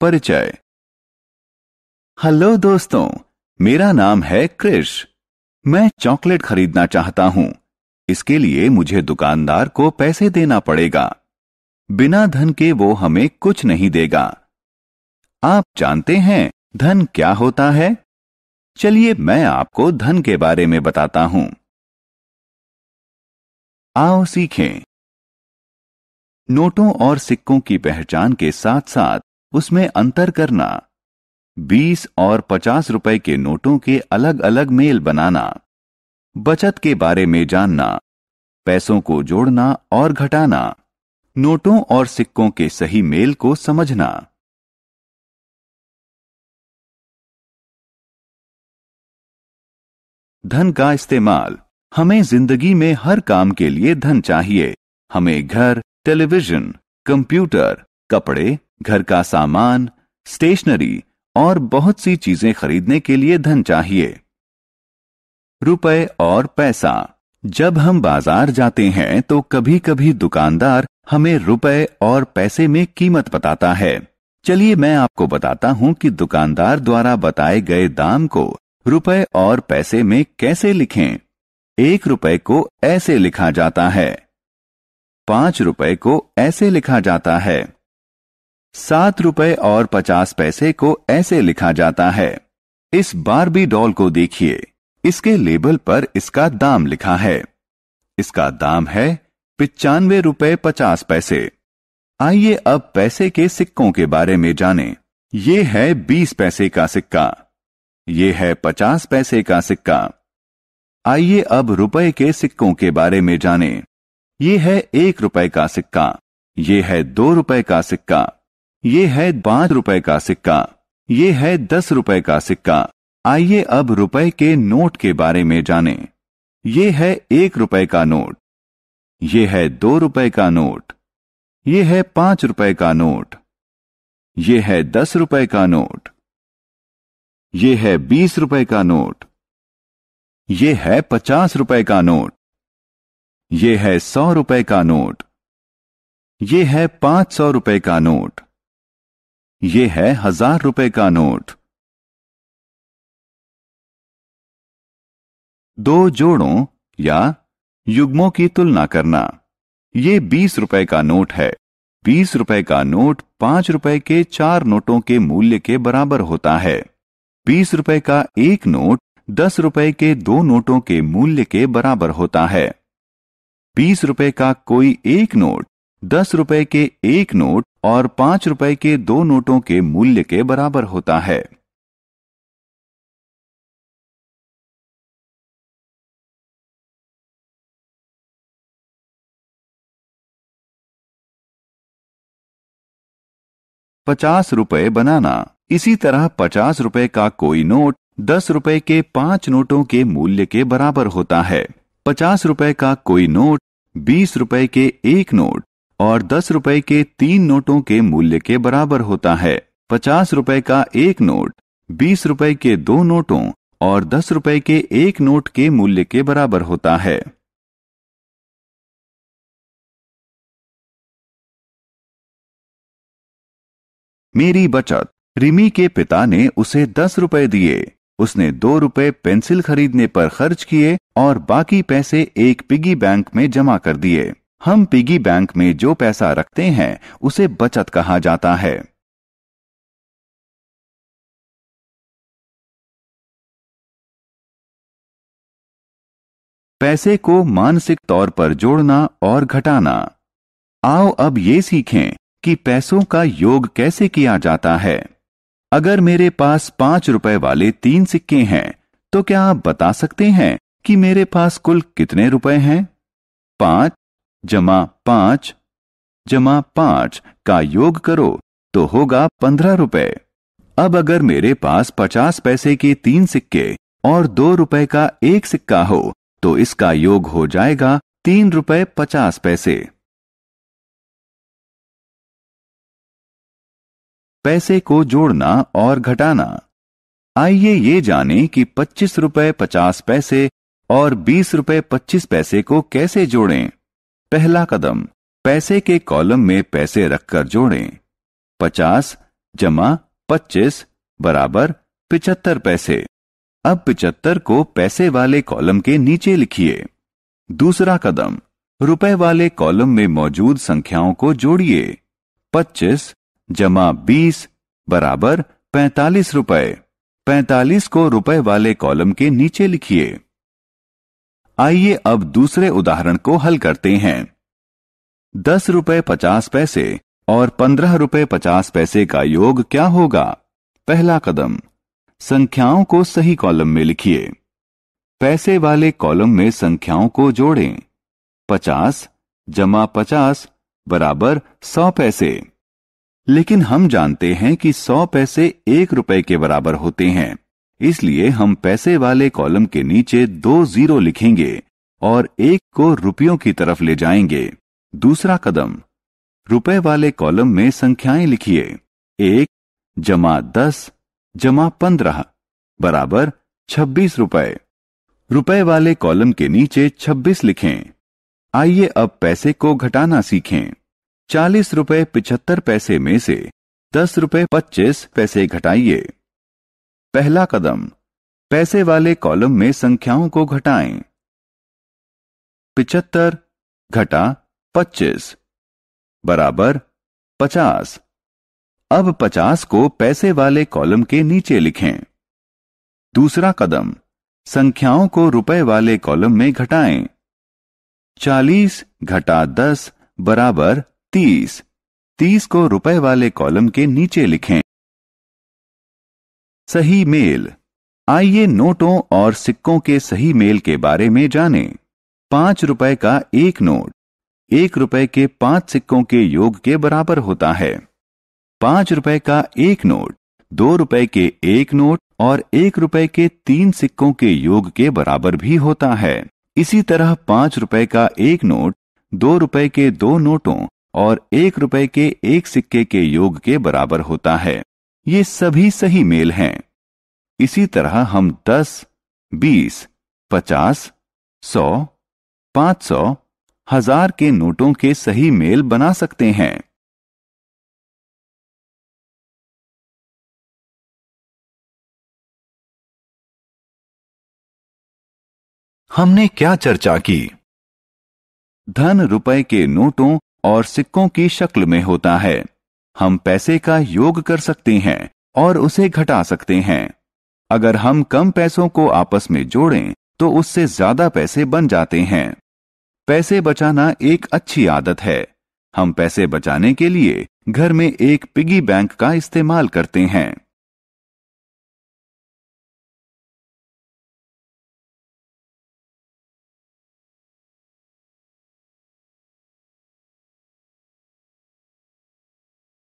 परिचय हेलो दोस्तों मेरा नाम है क्रिश मैं चॉकलेट खरीदना चाहता हूं इसके लिए मुझे दुकानदार को पैसे देना पड़ेगा बिना धन के वो हमें कुछ नहीं देगा आप जानते हैं धन क्या होता है चलिए मैं आपको धन के बारे में बताता हूं आओ सीखें नोटों और सिक्कों की पहचान के साथ साथ उसमें अंतर करना 20 और 50 रुपए के नोटों के अलग अलग मेल बनाना बचत के बारे में जानना पैसों को जोड़ना और घटाना नोटों और सिक्कों के सही मेल को समझना धन का इस्तेमाल हमें जिंदगी में हर काम के लिए धन चाहिए हमें घर टेलीविजन कंप्यूटर कपड़े घर का सामान स्टेशनरी और बहुत सी चीजें खरीदने के लिए धन चाहिए रुपए और पैसा जब हम बाजार जाते हैं तो कभी कभी दुकानदार हमें रुपए और पैसे में कीमत बताता है चलिए मैं आपको बताता हूं कि दुकानदार द्वारा बताए गए दाम को रुपए और पैसे में कैसे लिखें एक रुपए को ऐसे लिखा जाता है पांच रुपए को ऐसे लिखा जाता है सात रुपए और पचास पैसे को ऐसे लिखा जाता है इस बारबी डॉल को देखिए इसके लेबल पर इसका दाम लिखा है इसका दाम है पिचानवे रुपए पचास पैसे आइए अब पैसे के सिक्कों के बारे में जानें। ये है बीस पैसे का सिक्का ये है पचास पैसे का सिक्का आइए अब रुपए के सिक्कों के बारे में जानें। ये है एक रुपए का सिक्का ये है दो रुपए का सिक्का ये है पांच रुपए का सिक्का ये है दस रुपए का सिक्का आइए अब रुपए के नोट के बारे में जानें। ये है एक रुपए का नोट ये है दो रुपए का नोट ये है पांच रुपए का नोट ये है दस रुपए का नोट ये है बीस रुपए का नोट ये है पचास रुपए का नोट ये है सौ रुपए का नोट ये है पांच सौ रुपए का नोट ये है हजार रुपए का नोट दो जोड़ों या युग्मों की तुलना करना ये बीस रुपए का नोट है बीस रुपए का नोट पांच रुपए के चार नोटों के मूल्य के बराबर होता है बीस रुपए का एक नोट दस रुपए के दो नोटों के मूल्य के बराबर होता है बीस रुपए का कोई एक नोट दस रुपए के एक नोट और पांच रुपए के दो नोटों के मूल्य के बराबर होता है पचास रुपए बनाना इसी तरह पचास रुपए का कोई नोट दस रुपए के पांच नोटों के मूल्य के बराबर होता है पचास रुपए का कोई नोट बीस रुपए के एक नोट और दस रुपए के तीन नोटों के मूल्य के बराबर होता है पचास रुपए का एक नोट बीस रुपए के दो नोटों और दस रुपए के एक नोट के मूल्य के बराबर होता है मेरी बचत रिमी के पिता ने उसे दस रुपए दिए उसने दो रुपए पेंसिल खरीदने पर खर्च किए और बाकी पैसे एक पिगी बैंक में जमा कर दिए हम पिगी बैंक में जो पैसा रखते हैं उसे बचत कहा जाता है पैसे को मानसिक तौर पर जोड़ना और घटाना आओ अब ये सीखें कि पैसों का योग कैसे किया जाता है अगर मेरे पास पांच रुपए वाले तीन सिक्के हैं तो क्या आप बता सकते हैं कि मेरे पास कुल कितने रुपए हैं पांच जमा पांच जमा पांच का योग करो तो होगा पंद्रह रुपए अब अगर मेरे पास पचास पैसे के तीन सिक्के और दो रुपए का एक सिक्का हो तो इसका योग हो जाएगा तीन रुपए पचास पैसे पैसे को जोड़ना और घटाना आइए ये जाने कि पच्चीस रुपए पचास पैसे और बीस रुपए पच्चीस पैसे को कैसे जोड़ें पहला कदम पैसे के कॉलम में पैसे रखकर जोड़ें पचास जमा पच्चीस बराबर पिचहत्तर पैसे अब पिचहत्तर को पैसे वाले कॉलम के नीचे लिखिए दूसरा कदम रुपए वाले कॉलम में मौजूद संख्याओं को जोड़िए पच्चीस जमा बीस बराबर पैंतालीस रुपए पैंतालीस को रुपए वाले कॉलम के नीचे लिखिए आइए अब दूसरे उदाहरण को हल करते हैं दस रुपए पचास पैसे और पंद्रह रुपए पचास पैसे का योग क्या होगा पहला कदम संख्याओं को सही कॉलम में लिखिए पैसे वाले कॉलम में संख्याओं को जोड़ें पचास जमा पचास बराबर सौ पैसे लेकिन हम जानते हैं कि सौ पैसे एक रुपए के बराबर होते हैं इसलिए हम पैसे वाले कॉलम के नीचे दो जीरो लिखेंगे और एक को रुपयों की तरफ ले जाएंगे दूसरा कदम रुपए वाले कॉलम में संख्याएं लिखिए एक जमा दस जमा पंद्रह बराबर छब्बीस रुपए रुपए वाले कॉलम के नीचे छब्बीस लिखें आइए अब पैसे को घटाना सीखें चालीस रुपए पिछहत्तर पैसे में से दस रुपए पच्चीस पैसे घटाइए पहला कदम पैसे वाले कॉलम में संख्याओं को घटाएं पिचहत्तर घटा पच्चीस बराबर पचास अब पचास को पैसे वाले कॉलम के नीचे लिखें दूसरा कदम संख्याओं को रुपए वाले कॉलम में घटाएं चालीस घटा दस बराबर तीस तीस को रुपए वाले कॉलम के नीचे लिखें सही मेल आइए नोटों और सिक्कों के सही मेल के बारे में जानें। पांच रुपए का एक नोट एक रुपए के पांच सिक्कों के योग के बराबर होता है पांच रुपए का एक नोट दो रुपए के एक नोट और एक रुपए के तीन सिक्कों के योग के बराबर भी होता है इसी तरह पांच रुपए का एक नोट दो रुपए के दो नोटों और एक रुपए के एक सिक्के के योग के बराबर होता है ये सभी सही मेल हैं इसी तरह हम 10, 20, 50, 100, 500, हजार के नोटों के सही मेल बना सकते हैं हमने क्या चर्चा की धन रुपए के नोटों और सिक्कों की शक्ल में होता है हम पैसे का योग कर सकते हैं और उसे घटा सकते हैं अगर हम कम पैसों को आपस में जोड़ें तो उससे ज्यादा पैसे बन जाते हैं पैसे बचाना एक अच्छी आदत है हम पैसे बचाने के लिए घर में एक पिगी बैंक का इस्तेमाल करते हैं